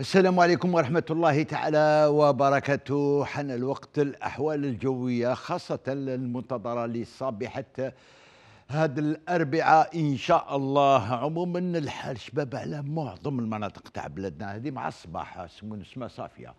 السلام عليكم ورحمة الله تعالى وبركاته حان الوقت الأحوال الجوية خاصة المنتظرة لصباحة هذا الأربعاء إن شاء الله عموما الحال شباب على معظم المناطق تاع بلادنا هذه مع الصباح سمو نسمة صافية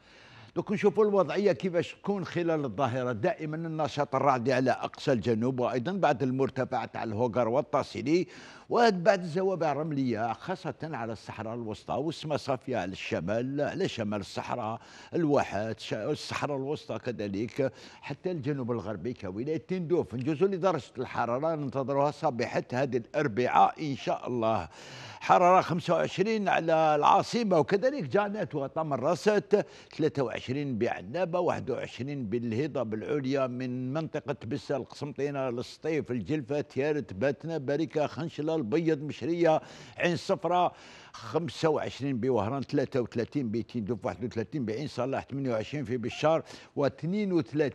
دوك نشوفوا الوضعيه كيفاش تكون خلال الظاهره دائما النشاط الرعدي على اقصى الجنوب وايضا بعد المرتفع تاع الهوغر والتاسيلي وبعد الزوابع الرمليه خاصه على الصحراء الوسطى والسماء صافيه على الشمال على شمال الصحراء الواحات الصحراء الوسطى كذلك حتى الجنوب الغربي كولايه تندوف نجوزوا لدرجه الحراره ننتظروها صبيحه هذه الاربعاء ان شاء الله حراره 25 على العاصمه وكذلك جانات وتمرست 23 بعنابة واحد 21 بالهضة بالعليا من منطقة بسة القسمطينة للسطيف الجلفة تيارت باتنا باركة خنشلة البيض مشرية عين خمسة 25 بوهران 33 واحد 31 بعين صلاح 28 في بشار و32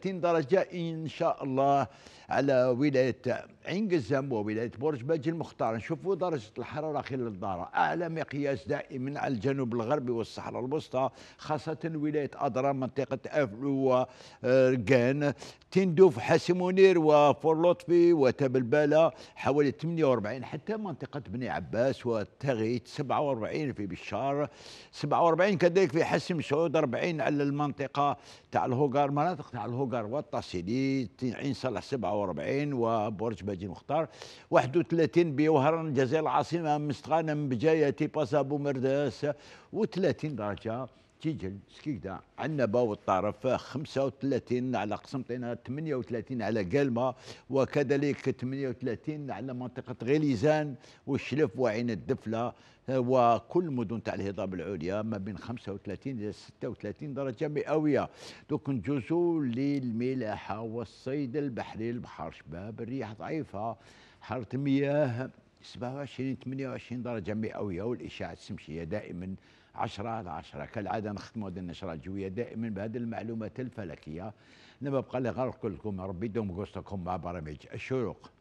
درجة إن شاء الله على ولاية عين قزم وولاية برج باجي المختار نشوفوا درجة الحرارة خلال الدارة أعلى مقياس دائما على الجنوب الغربي والصحراء الوسطى خاصة ولاية أدرا الخضراء منطقة أفلو وركان تندوف حاسي منير وفور لطفي حوالي 48 حتى منطقة بني عباس وتغيت 47 في بشار 47 كذلك في حسم سعود 40 على المنطقة تاع الهوغار مناطق تاع الهوغار والتصيدي عين صالح 47 وبرج باجي مختار 31 بوهران الجزائر العاصمة مستغانم بجاية تيباسا بومرداس و30 درجة كيجل سكيكدا عندنا باو الطرف 35 على قسمطينه 38 على قالمه وكذلك 38 على منطقه غليزان والشلف وعين الدفله وكل مدن تاع الهضاب العليا ما بين 35 الى 36 درجه مئويه دوك نجوزو للملاحه والصيد البحري البحر شباب الرياح ضعيفه حاره المياه 27 28 درجه مئويه والاشعه الشمسيه دائما عشرة على عشرة كالعاده نختموا هذه النشره الجويه دائما بهذه المعلومات الفلكيه نبقى لغرق لكم ربي دوم مع برامج الشروق